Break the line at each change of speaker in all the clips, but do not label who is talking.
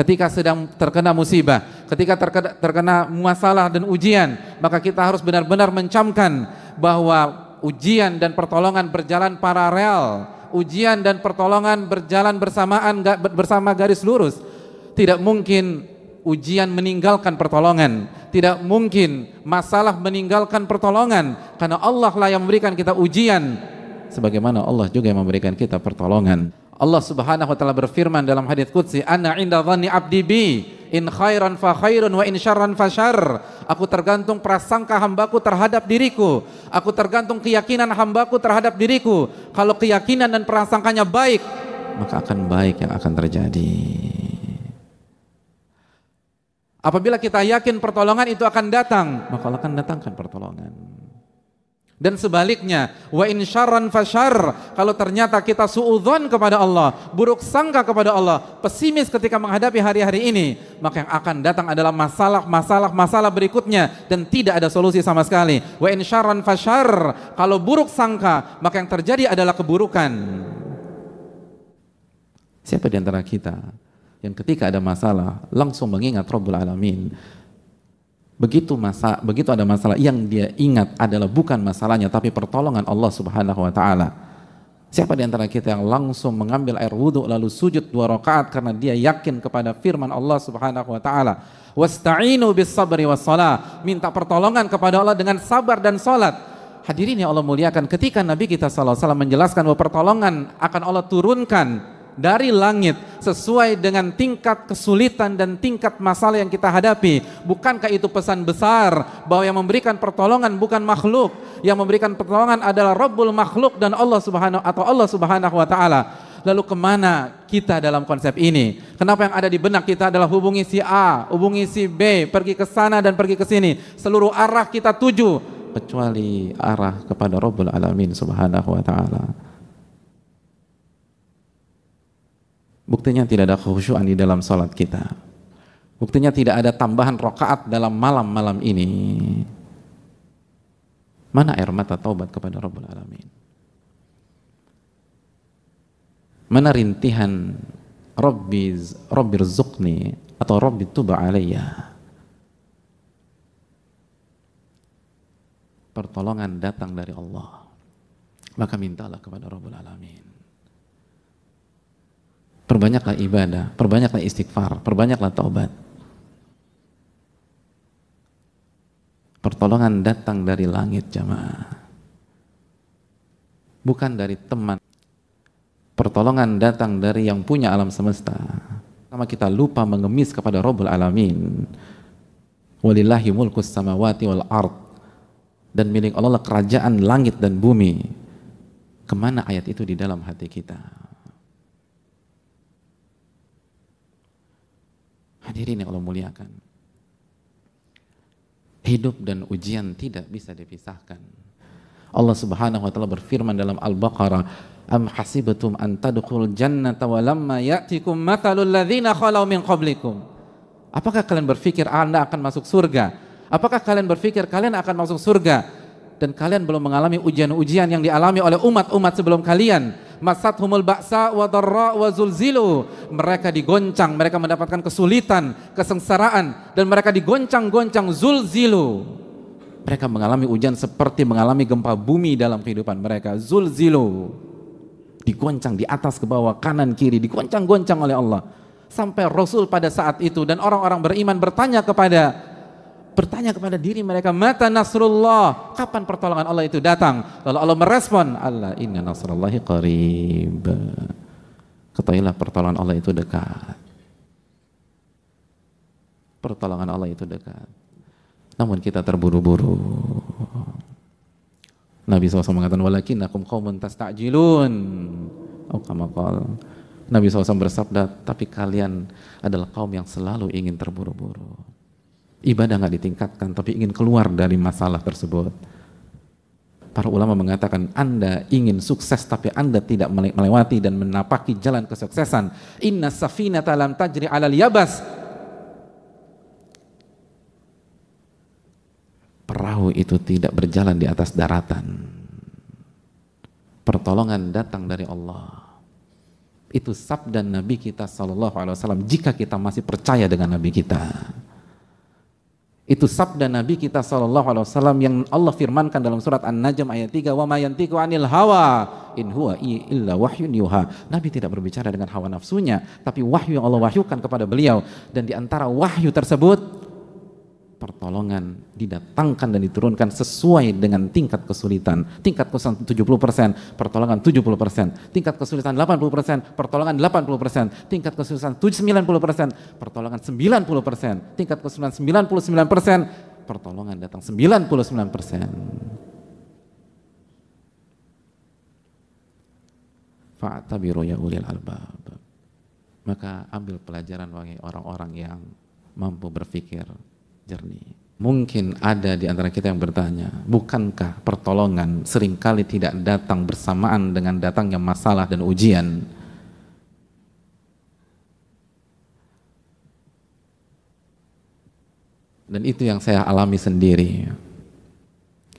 ketika sedang terkena musibah, ketika terkena, terkena masalah dan ujian, maka kita harus benar-benar mencamkan bahwa ujian dan pertolongan berjalan paralel, ujian dan pertolongan berjalan bersamaan bersama garis lurus. Tidak mungkin ujian meninggalkan pertolongan, tidak mungkin masalah meninggalkan pertolongan karena Allah lah yang memberikan kita ujian sebagaimana Allah juga yang memberikan kita pertolongan. Allah Subhanahu wa taala berfirman dalam hadits qudsi, "Ana inda dhanni 'abdi bi, in khairan fa khairun wa in syarran fa syarr." Aku tergantung prasangka hambaku terhadap diriku. Aku tergantung keyakinan hambaku terhadap diriku. Kalau keyakinan dan prasangkanya baik, maka akan baik yang akan terjadi. Apabila kita yakin pertolongan itu akan datang, maka Allah akan datangkan pertolongan. Dan sebaliknya, wa in syarran fasyar, kalau ternyata kita suudzon kepada Allah, buruk sangka kepada Allah, pesimis ketika menghadapi hari-hari ini, maka yang akan datang adalah masalah-masalah masalah berikutnya dan tidak ada solusi sama sekali. Wa in syarran fasyar, kalau buruk sangka, maka yang terjadi adalah keburukan. Siapa di antara kita yang ketika ada masalah langsung mengingat Rabbul Alamin begitu masa begitu ada masalah yang dia ingat adalah bukan masalahnya tapi pertolongan Allah Subhanahu wa taala. Siapa di antara kita yang langsung mengambil air wudhu lalu sujud dua rakaat karena dia yakin kepada firman Allah Subhanahu wa taala, "Wasta'inu bis sabri was Minta pertolongan kepada Allah dengan sabar dan salat. Hadirin yang Allah muliakan, ketika Nabi kita sallallahu alaihi wasallam menjelaskan bahwa pertolongan akan Allah turunkan dari langit sesuai dengan tingkat kesulitan dan tingkat masalah yang kita hadapi. Bukankah itu pesan besar bahwa yang memberikan pertolongan bukan makhluk, yang memberikan pertolongan adalah Rabbul makhluk dan Allah Subhanahu atau Allah Subhanahu wa taala. Lalu kemana kita dalam konsep ini? Kenapa yang ada di benak kita adalah hubungi si A, hubungi si B, pergi ke sana dan pergi ke sini. Seluruh arah kita tuju kecuali arah kepada Rabbul Alamin Subhanahu wa taala. Buktinya tidak ada kehusuan di dalam sholat kita. Buktinya tidak ada tambahan rokaat dalam malam-malam ini. Mana air mata taubat kepada Rabbul Alamin? Mana rintihan Rabbi, Rabbi Rizukni atau Rabbi Tuba Pertolongan datang dari Allah. Maka mintalah kepada Rabbul Alamin. Perbanyaklah ibadah, perbanyaklah istighfar, perbanyaklah taubat. Pertolongan datang dari langit jamaah. Bukan dari teman. Pertolongan datang dari yang punya alam semesta. Sama kita lupa mengemis kepada Rabbul Alamin. Walillahi mulkus samawati wal ard. Dan milik Allah kerajaan langit dan bumi. Kemana ayat itu di dalam hati kita? Hadirin yang Allah muliakan. Hidup dan ujian tidak bisa dipisahkan. Allah Subhanahu wa taala berfirman dalam Al-Baqarah, "Am hasibatum an tadkhul jannata wa lamma ya'tikum mathalul ladzina khalau min qablikum?" Apakah kalian berpikir Anda akan masuk surga? Apakah kalian berpikir kalian akan masuk surga dan kalian belum mengalami ujian-ujian yang dialami oleh umat-umat sebelum kalian? masathumul baksa wa darra wa zulzilu. Mereka digoncang, mereka mendapatkan kesulitan, kesengsaraan dan mereka digoncang-goncang zulzilu. Mereka mengalami hujan seperti mengalami gempa bumi dalam kehidupan mereka. Zulzilu. Digoncang di atas ke bawah, kanan kiri, digoncang-goncang oleh Allah. Sampai Rasul pada saat itu dan orang-orang beriman bertanya kepada bertanya kepada diri mereka, "Mata nasrullah? Kapan pertolongan Allah itu datang?" Lalu Allah merespon, "Allah inna nasrullahi qarib." Ketahuilah pertolongan Allah itu dekat. Pertolongan Allah itu dekat. Namun kita terburu-buru. Nabi SAW mengatakan, "Walakinakum qaumun tasta'jilun." Oh, kama Nabi SAW bersabda, tapi kalian adalah kaum yang selalu ingin terburu-buru ibadah nggak ditingkatkan tapi ingin keluar dari masalah tersebut para ulama mengatakan anda ingin sukses tapi anda tidak melewati dan menapaki jalan kesuksesan inna safina talam tajri alal yabas perahu itu tidak berjalan di atas daratan pertolongan datang dari Allah itu sabda Nabi kita Shallallahu Alaihi Wasallam jika kita masih percaya dengan Nabi kita itu sabda Nabi kita saw alaihi yang Allah firmankan dalam surat An-Najm ayat 3, "Wa mayantiku anil hawa in huwa illa wahyun yuha." Nabi tidak berbicara dengan hawa nafsunya, tapi wahyu yang Allah wahyukan kepada beliau dan diantara wahyu tersebut pertolongan didatangkan dan diturunkan sesuai dengan tingkat kesulitan. Tingkat kesulitan 70%, pertolongan 70%, tingkat kesulitan 80%, pertolongan 80%, tingkat kesulitan 90%, pertolongan 90%, tingkat kesulitan 99%, pertolongan datang 99%. Fa'tabiru ya ulil albab. Maka ambil pelajaran bagi orang-orang yang mampu berpikir jernih. Mungkin ada di antara kita yang bertanya, bukankah pertolongan seringkali tidak datang bersamaan dengan datangnya masalah dan ujian? Dan itu yang saya alami sendiri.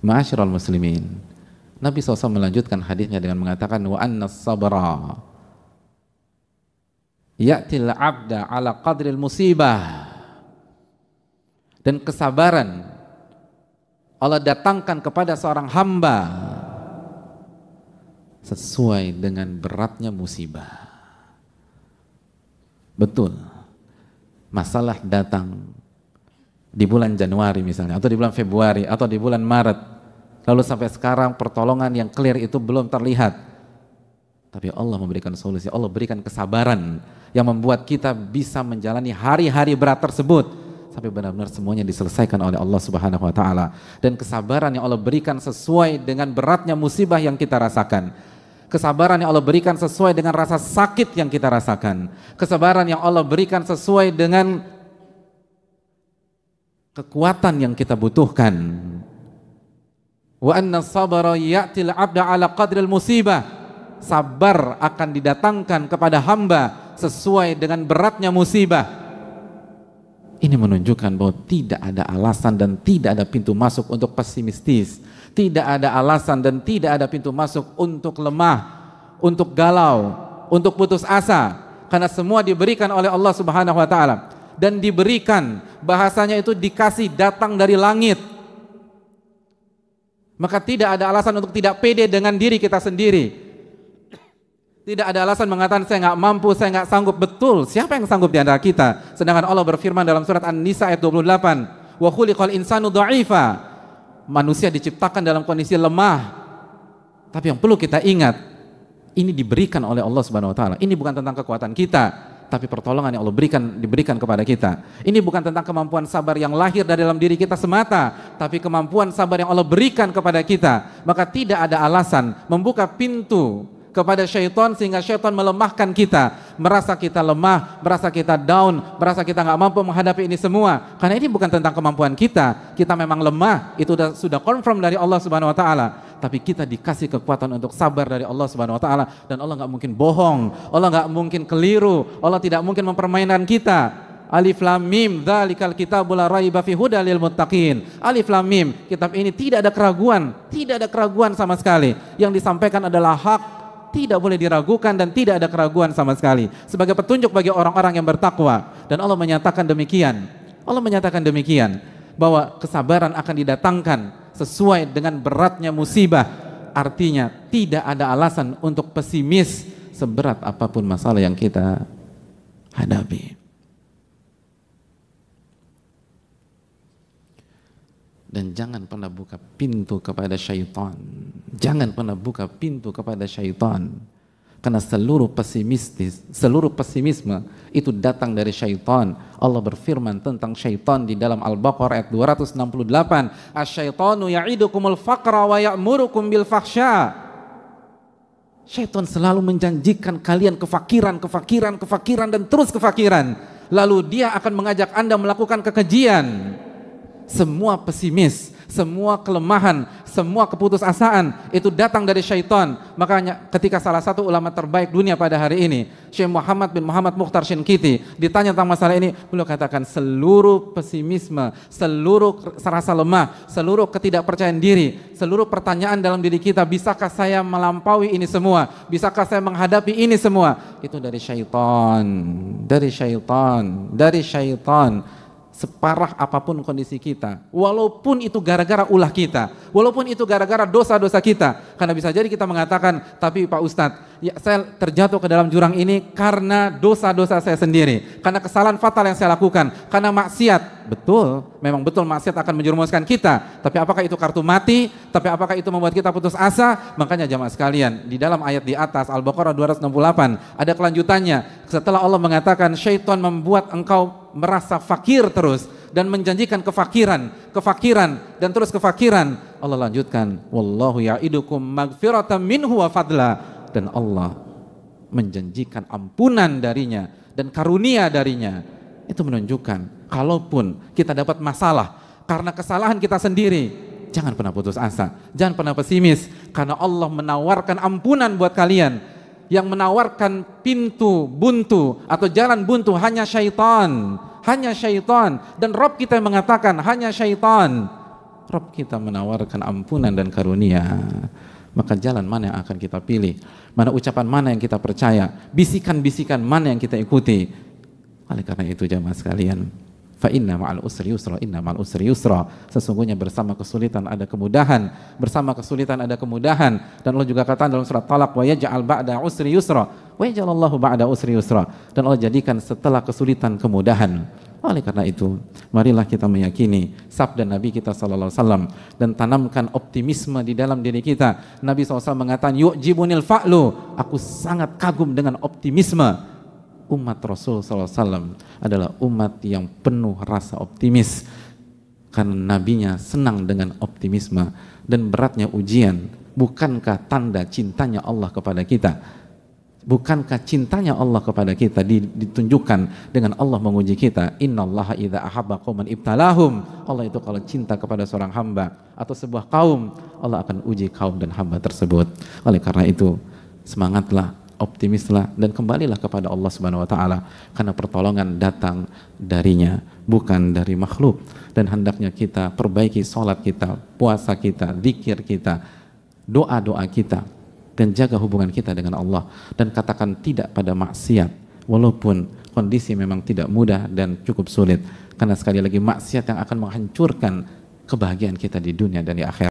Ma'asyiral muslimin. Nabi SAW melanjutkan hadisnya dengan mengatakan wa anna sabra ya'til abda ala qadril musibah dan kesabaran Allah datangkan kepada seorang hamba sesuai dengan beratnya musibah. Betul. Masalah datang di bulan Januari misalnya atau di bulan Februari atau di bulan Maret. Lalu sampai sekarang pertolongan yang clear itu belum terlihat. Tapi Allah memberikan solusi, Allah berikan kesabaran yang membuat kita bisa menjalani hari-hari berat tersebut sampai benar-benar semuanya diselesaikan oleh Allah Subhanahu wa taala dan kesabaran yang Allah berikan sesuai dengan beratnya musibah yang kita rasakan kesabaran yang Allah berikan sesuai dengan rasa sakit yang kita rasakan kesabaran yang Allah berikan sesuai dengan kekuatan yang kita butuhkan wa anna sabara ya'til abda ala qadril musibah sabar akan didatangkan kepada hamba sesuai dengan beratnya musibah ini menunjukkan bahwa tidak ada alasan dan tidak ada pintu masuk untuk pesimistis. Tidak ada alasan dan tidak ada pintu masuk untuk lemah, untuk galau, untuk putus asa. Karena semua diberikan oleh Allah Subhanahu wa taala dan diberikan bahasanya itu dikasih datang dari langit. Maka tidak ada alasan untuk tidak pede dengan diri kita sendiri tidak ada alasan mengatakan saya nggak mampu, saya nggak sanggup. Betul, siapa yang sanggup di antara kita? Sedangkan Allah berfirman dalam surat An-Nisa ayat 28, "Wa khuliqal insanu dha'ifa." Manusia diciptakan dalam kondisi lemah. Tapi yang perlu kita ingat, ini diberikan oleh Allah Subhanahu wa taala. Ini bukan tentang kekuatan kita, tapi pertolongan yang Allah berikan diberikan kepada kita. Ini bukan tentang kemampuan sabar yang lahir dari dalam diri kita semata, tapi kemampuan sabar yang Allah berikan kepada kita. Maka tidak ada alasan membuka pintu kepada syaitan sehingga syaitan melemahkan kita merasa kita lemah merasa kita down merasa kita nggak mampu menghadapi ini semua karena ini bukan tentang kemampuan kita kita memang lemah itu sudah, sudah confirm dari Allah subhanahu wa ta'ala tapi kita dikasih kekuatan untuk sabar dari Allah subhanahu wa ta'ala dan Allah nggak mungkin bohong Allah nggak mungkin keliru Allah tidak mungkin mempermainkan kita Alif Lam Mim dzalikal kitabul raiba fi hudalil muttaqin. Alif Lam Mim, kitab ini tidak ada keraguan, tidak ada keraguan sama sekali. Yang disampaikan adalah hak, tidak boleh diragukan dan tidak ada keraguan sama sekali. Sebagai petunjuk bagi orang-orang yang bertakwa. Dan Allah menyatakan demikian. Allah menyatakan demikian. Bahwa kesabaran akan didatangkan sesuai dengan beratnya musibah. Artinya tidak ada alasan untuk pesimis seberat apapun masalah yang kita hadapi. dan jangan pernah buka pintu kepada syaitan. Jangan pernah buka pintu kepada syaitan. Karena seluruh pesimistis, seluruh pesimisme itu datang dari syaitan. Allah berfirman tentang syaitan di dalam Al-Baqarah ayat 268. Asyaitanu ya'idukumul faqra wa ya'murukum bil fahsya. Syaitan selalu menjanjikan kalian kefakiran, kefakiran, kefakiran dan terus kefakiran. Lalu dia akan mengajak Anda melakukan kekejian semua pesimis, semua kelemahan, semua keputusasaan itu datang dari syaitan. Makanya ketika salah satu ulama terbaik dunia pada hari ini, Syekh Muhammad bin Muhammad Mukhtar Shinkiti, ditanya tentang masalah ini, beliau katakan seluruh pesimisme, seluruh serasa lemah, seluruh ketidakpercayaan diri, seluruh pertanyaan dalam diri kita, bisakah saya melampaui ini semua? Bisakah saya menghadapi ini semua? Itu dari syaitan, dari syaitan, dari syaitan separah apapun kondisi kita, walaupun itu gara-gara ulah kita, walaupun itu gara-gara dosa-dosa kita, karena bisa jadi kita mengatakan, tapi Pak Ustadz, ya saya terjatuh ke dalam jurang ini karena dosa-dosa saya sendiri, karena kesalahan fatal yang saya lakukan, karena maksiat, betul, memang betul maksiat akan menjerumuskan kita, tapi apakah itu kartu mati, tapi apakah itu membuat kita putus asa, makanya jamaah sekalian, di dalam ayat di atas, Al-Baqarah 268, ada kelanjutannya, setelah Allah mengatakan, syaitan membuat engkau merasa fakir terus dan menjanjikan kefakiran, kefakiran dan terus kefakiran. Allah lanjutkan, wallahu ya'idukum magfiratan minhu wa fadla dan Allah menjanjikan ampunan darinya dan karunia darinya. Itu menunjukkan kalaupun kita dapat masalah karena kesalahan kita sendiri, jangan pernah putus asa, jangan pernah pesimis karena Allah menawarkan ampunan buat kalian yang menawarkan pintu buntu atau jalan buntu hanya syaitan hanya syaitan dan Rob kita mengatakan hanya syaitan Rob kita menawarkan ampunan dan karunia maka jalan mana yang akan kita pilih mana ucapan mana yang kita percaya bisikan-bisikan mana yang kita ikuti oleh karena itu jamaah sekalian Fa inna ma'al usri yusra, inna ma'al usri yusra. Sesungguhnya bersama kesulitan ada kemudahan, bersama kesulitan ada kemudahan. Dan Allah juga katakan dalam surat Talak, wa yaj'al ba'da usri yusra, wa yaj'alallahu ba'da usri yusra. Dan Allah jadikan setelah kesulitan kemudahan. Oleh karena itu, marilah kita meyakini sabda Nabi kita sallallahu alaihi wasallam dan tanamkan optimisme di dalam diri kita. Nabi SAW mengatakan, "Yu'jibunil fa'lu." Aku sangat kagum dengan optimisme umat Rasul SAW adalah umat yang penuh rasa optimis karena nabinya senang dengan optimisme dan beratnya ujian bukankah tanda cintanya Allah kepada kita bukankah cintanya Allah kepada kita ditunjukkan dengan Allah menguji kita innallaha idza ahabba qauman ibtalahum Allah itu kalau cinta kepada seorang hamba atau sebuah kaum Allah akan uji kaum dan hamba tersebut oleh karena itu semangatlah optimislah dan kembalilah kepada Allah Subhanahu wa taala karena pertolongan datang darinya bukan dari makhluk dan hendaknya kita perbaiki salat kita, puasa kita, zikir kita, doa-doa kita dan jaga hubungan kita dengan Allah dan katakan tidak pada maksiat walaupun kondisi memang tidak mudah dan cukup sulit karena sekali lagi maksiat yang akan menghancurkan kebahagiaan kita di dunia dan di akhirat